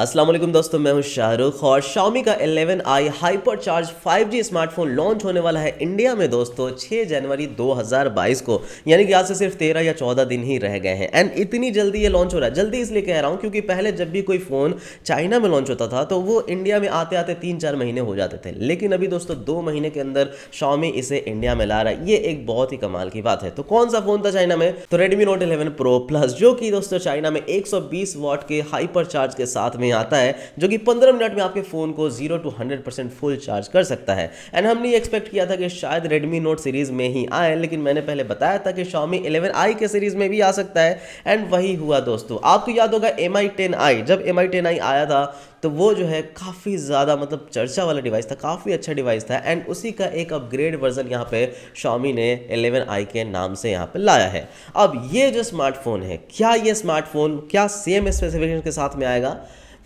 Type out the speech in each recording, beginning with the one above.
असलम दोस्तों मैं हूं शाहरुख और शाओमी का 11i hyper charge 5G smartphone launch होने वाला है इंडिया में दोस्तों 6 जनवरी 2022 को यानी कि आज से सिर्फ 13 या 14 दिन ही रह गए हैं एंड इतनी जल्दी ये लॉन्च हो रहा है जल्दी इसलिए कह रहा हूं क्योंकि पहले जब भी कोई फ़ोन चाइना में लॉन्च होता था तो वो इंडिया में आते आते तीन चार महीने हो जाते थे लेकिन अभी दोस्तों दो महीने के अंदर शाओमी इसे इंडिया में ला रहा है ये एक बहुत ही कमाल की बात है तो कौन सा फ़ोन था चाइना में तो Redmi Note eleven Pro Plus जो कि दोस्तों चाइना में एक वॉट के हाइपर चार्ज के साथ में में आता है जो कि 15 मिनट में आपके फ़ोन को 0 टू 100 परसेंट फुल चार्ज कर सकता है एंड हमने एक्सपेक्ट किया था कि शायद रेडमी नोट सीरीज़ में ही आए लेकिन मैंने पहले बताया था कि शॉमी इलेवन आई के सीरीज़ में भी आ सकता है एंड वही हुआ दोस्तों आपको याद होगा एम आई टेन आई जब एम आई टेन आई आया था तो वो जो है काफ़ी ज़्यादा मतलब चर्चा वाला डिवाइस था काफ़ी अच्छा डिवाइस था एंड उसी का एक अपग्रेड वर्जन यहाँ पे शॉमी ने 11i के नाम से यहाँ पे लाया है अब ये जो स्मार्टफोन है क्या ये स्मार्टफोन क्या सेम स्पेसिफिकेशन के साथ में आएगा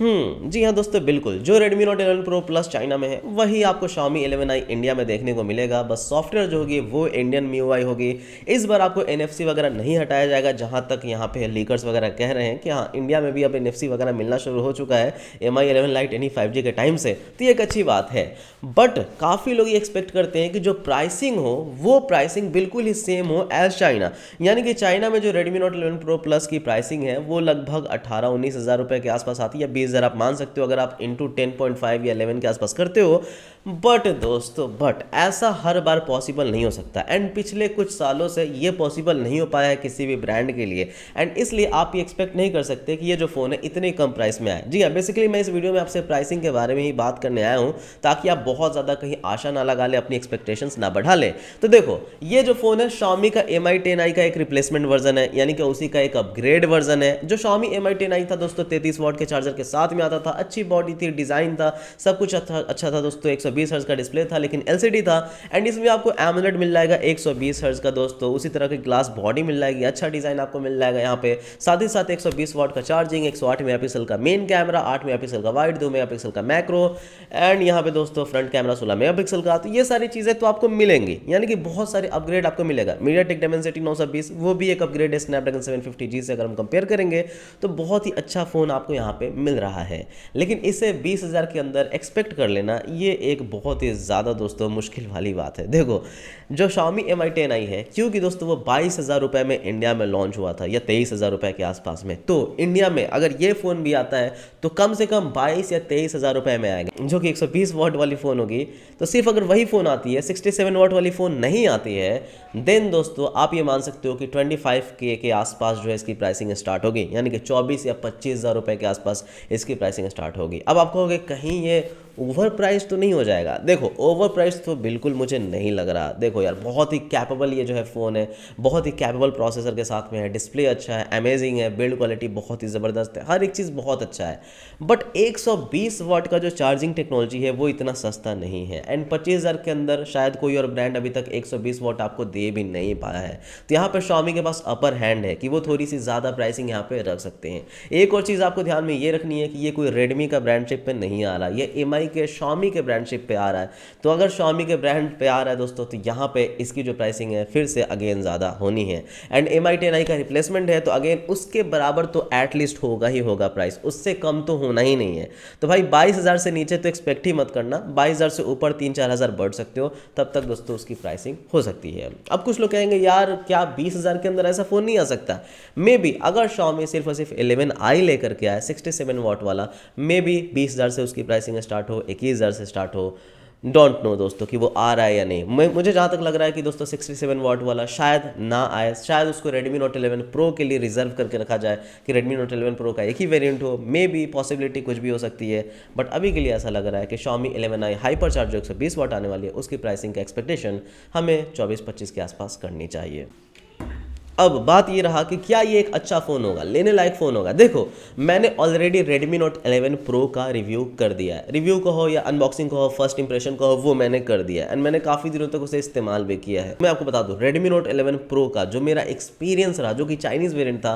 हम्म जी हाँ दोस्तों बिल्कुल जो Redmi Note 11 Pro Plus China में है वही आपको Xiaomi 11i इंडिया में देखने को मिलेगा बस सॉफ्टवेयर जो होगी वो इंडियन MIUI होगी इस बार आपको NFC वगैरह नहीं हटाया जाएगा जहाँ तक यहाँ पे लीकर्स वगैरह कह रहे हैं कि हाँ इंडिया में भी अब एन वगैरह मिलना शुरू हो चुका है M I eleven Lite N E five के टाइम से तो ये एक अच्छी बात है बट काफ़ी लोग ये एक्सपेक्ट करते हैं कि जो प्राइसिंग हो वो प्राइसिंग बिल्कुल ही सेम हो एज चाइना यानी कि चाइना में जो Redmi Note eleven Pro Plus की प्राइसिंग है वो लगभग अट्ठारह उन्नीस हज़ार रुपये के आसपास आती है बीस इज़र आप मान सकते हो अगर आप इंटू टेन पॉइंट फाइव या इलेवन के आसपास करते हो बट दोस्तों बट ऐसा हर बार पॉसिबल नहीं हो सकता एंड पिछले कुछ सालों से ये पॉसिबल नहीं हो पाया है किसी भी ब्रांड के लिए एंड इसलिए आप ये एक्सपेक्ट नहीं कर सकते कि ये जो फ़ोन है इतने कम प्राइस में आए जी हाँ बेसिकली मैं इस वीडियो में आपसे प्राइसिंग के बारे में ही बात करने आया हूँ ताकि आप बहुत ज़्यादा कहीं आशा ना लगा लें अपनी एक्सपेक्टेशंस ना बढ़ा लें तो देखो ये जो फ़ोन है शॉमी का एम आई का एक रिप्लेसमेंट वर्जन है यानी कि उसी का एक अपग्रेड वर्जन है जो शॉमी एम आई था दोस्तों तैतीस वॉट के चार्जर के साथ साथ में आता था अच्छी बॉडी थी डिज़ाइन था सब कुछ अच्छा अच्छा था दोस्तों एक सौ का डिस्प्ले था लेकिन एल था एंड इसमें आपको एमलेट मिल जाएगा एक सौ का दोस्तों उसी तरह की ग्लास बॉडी मिल जाएगी अच्छा डिज़ाइन आपको मिल जाएगा यहाँ पे साथ ही साथ एक सौ का चार्जिंग एक सौ आठ मेगा का मेन कैमरा आठ मेगा का वाइड दो मेगा का मैक्रो एंड यहाँ पे दोस्तों फ्रंट कैमरा सोलह मेगा का तो ये सारी चीज़ें तो आपको मिलेंगी यानी कि बहुत सारे अपग्रेड आपको मिलेगा मीडिया टेक डेमेंसिटी नौ वो भी एक अपग्रेड है स्नैपड्रैगन सेवन से अगर हम कंपेयर करेंगे तो बहुत ही अच्छा फ़ोन आपको यहाँ पे मिल रहा है रहा है लेकिन इसे बीस हज़ार के अंदर एक्सपेक्ट कर लेना ये एक बहुत ही ज़्यादा दोस्तों मुश्किल वाली बात है देखो जो Xiaomi M I ten I है क्योंकि दोस्तों वो बाईस हज़ार रुपये में इंडिया में लॉन्च हुआ था या तेईस हज़ार रुपये के आसपास में तो इंडिया में अगर ये फ़ोन भी आता है तो कम से कम बाईस या तेईस हज़ार रुपये में आएगा जो कि एक सौ बीस वाट वाली फ़ोन होगी तो सिर्फ अगर वही फ़ोन आती है सिक्सटी सेवन वाट वाली फ़ोन नहीं आती है देन दोस्तों आप ये मान सकते हो कि ट्वेंटी फाइव के के आसपास जो है इसकी प्राइसिंग स्टार्ट होगी यानी कि चौबीस या पच्चीस हज़ार रुपये के आसपास इसकी प्राइसिंग स्टार्ट होगी अब आपको कहीं ये ओवर प्राइस तो नहीं हो जाएगा देखो ओवर प्राइस तो बिल्कुल मुझे नहीं लग रहा देखो यार बहुत ही कैपेबल ये जो है फ़ोन है बहुत ही कैपेबल प्रोसेसर के साथ में है डिस्प्ले अच्छा है अमेजिंग है बिल्ड क्वालिटी बहुत ही ज़बरदस्त है हर एक चीज़ बहुत अच्छा है बट 120 वाट का जो चार्जिंग टेक्नोलॉजी है वो इतना सस्ता नहीं है एंड पच्चीस के अंदर शायद कोई और ब्रांड अभी तक एक वाट आपको दे भी नहीं पाया है तो यहाँ पर शॉमी के पास अपर हैंड है कि वो थोड़ी सी ज़्यादा प्राइसिंग यहाँ पर रख सकते हैं एक और चीज़ आपको ध्यान में ये रखनी है कि ये कोई रेडमी का ब्रांड चिप पर नहीं आ रहा यह एम कि शॉमी के ब्रांडशिप पे आ रहा है तो अगर शॉमी के ब्रांड पे आ रहा है दोस्तों तो यहाँ पे इसकी जो प्राइसिंग है फिर से अगेन ज़्यादा होनी है एंड एम आई का रिप्लेसमेंट है तो अगेन उसके बराबर तो एटलीस्ट होगा ही होगा प्राइस उससे कम तो होना ही नहीं है तो भाई बाईस से नीचे तो एक्सपेक्ट ही मत करना बाईस से ऊपर तीन चार हज़ार बढ़ सकते हो तब तक दोस्तों उसकी प्राइसिंग हो सकती है अब कुछ लोग कहेंगे यार क्या बीस हज़ार के अंदर ऐसा फ़ोन नहीं आ सकता मे बी अगर शॉमी सिर्फ और सिर्फ एलेवन आई लेकर के आया सिक्सटी सेवन वॉट वाला मे बी बीस हज़ार से उसकी प्राइसिंग स्टार्ट स्टार्ट हो इक्कीस हज़ार से स्टार्ट हो डोंट नो दोस्तों कि वो आ रहा है या नहीं मैं मुझे जहाँ तक लग रहा है कि दोस्तों सिक्सटी सेवन वाट वाला शायद ना आए शायद उसको रेडमी नोट इलेवन प्रो के लिए रिजर्व करके रखा जाए कि रेडमी नोट इलेवन प्रो का एक ही वेरियंट हो मे बी पॉसिबिलिटी कुछ भी हो सकती है बट अभी के लिए ऐसा लग रहा है कि Xiaomi eleven i hyper charger एक सौ बीस वाट आने वाली है उसकी प्राइसिंग का एक्सपेक्टेशन हमें चौबीस पच्चीस के आसपास करनी चाहिए अब बात ये रहा कि क्या ये एक अच्छा फ़ोन होगा लेने लायक फ़ोन होगा देखो मैंने ऑलरेडी Redmi Note 11 Pro का रिव्यू कर दिया है रिव्यू को हो या अनबॉक्सिंग को हो फर्स्ट इंप्रेशन को हो वो मैंने कर दिया है एंड मैंने काफ़ी दिनों तक उसे इस्तेमाल भी किया है मैं आपको बता दूँ Redmi Note 11 Pro का जो मेरा एक्सपीरियंस रहा जो कि चाइनीज़ वेरियंट था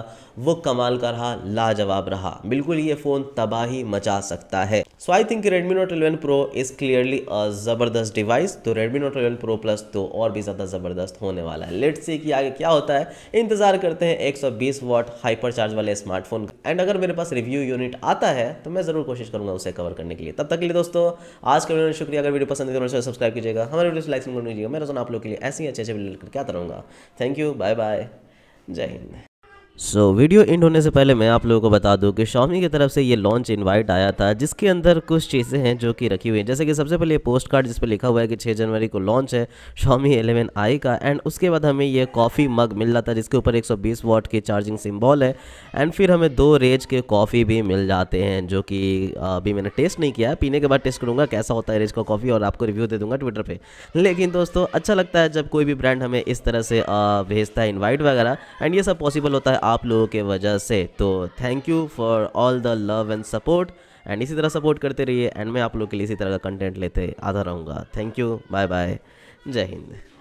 वो कमाल का रहा लाजवाब रहा बिल्कुल ये फ़ोन तबाही मचा सकता है so I think Redmi Note eleven Pro is clearly a ज़बरदस्त डिवाइस तो Redmi Note eleven Pro plus तो और भी ज़्यादा ज़बरदस्त होने वाला है लेट्स से कि आगे क्या होता है इंतजार करते हैं 120 वाट हाइपर चार्ज वाले स्मार्टफोन एंड अगर मेरे पास रिव्यू यूनिट आता है तो मैं ज़रूर कोशिश करूँगा उसे कवर करने के लिए तब तक के लिए दोस्तों आज का वीडियो में शुक्रिया अगर वीडियो पसंद है तो सब्सक्राइब कीजिएगा हमारे वीडियो लाइक कर लीजिएगा मैं रोजाना आप लोग के लिए ऐसे ही अच्छे अच्छे वीडियो लेकर क्या करूँगा रहूँगा थैंक यू बाय बाय जय हिंद सो so, वीडियो एंड होने से पहले मैं आप लोगों को बता दूं कि शॉमी की तरफ से ये लॉन्च इनवाइट आया था जिसके अंदर कुछ चीज़ें हैं जो कि रखी हुई हैं जैसे कि सबसे पहले पोस्ट कार्ड जिस पर लिखा हुआ है कि 6 जनवरी को लॉन्च है शॉमी 11 आई का एंड उसके बाद हमें ये कॉफ़ी मग मिल रहा था जिसके ऊपर 120 वॉट की चार्जिंग सिम्बॉल है एंड फिर हमें दो रेज के कॉफ़ी भी मिल जाते हैं जो कि अभी मैंने टेस्ट नहीं किया पीने के बाद टेस्ट करूँगा कैसा होता है रेज का कॉफ़ी और आपको रिव्यू दे दूँगा ट्विटर पर लेकिन दोस्तों अच्छा लगता है जब कोई भी ब्रांड हमें इस तरह से भेजता है इन्वाइट वगैरह एंड ये सब पॉसिबल होता है आप लोगों के वजह से तो thank you for all the love and support and इसी तरह सपोर्ट करते रहिए एंड मैं आप लोग के लिए इसी तरह का कंटेंट लेते आता रहूँगा थैंक यू बाय बाय जय हिंद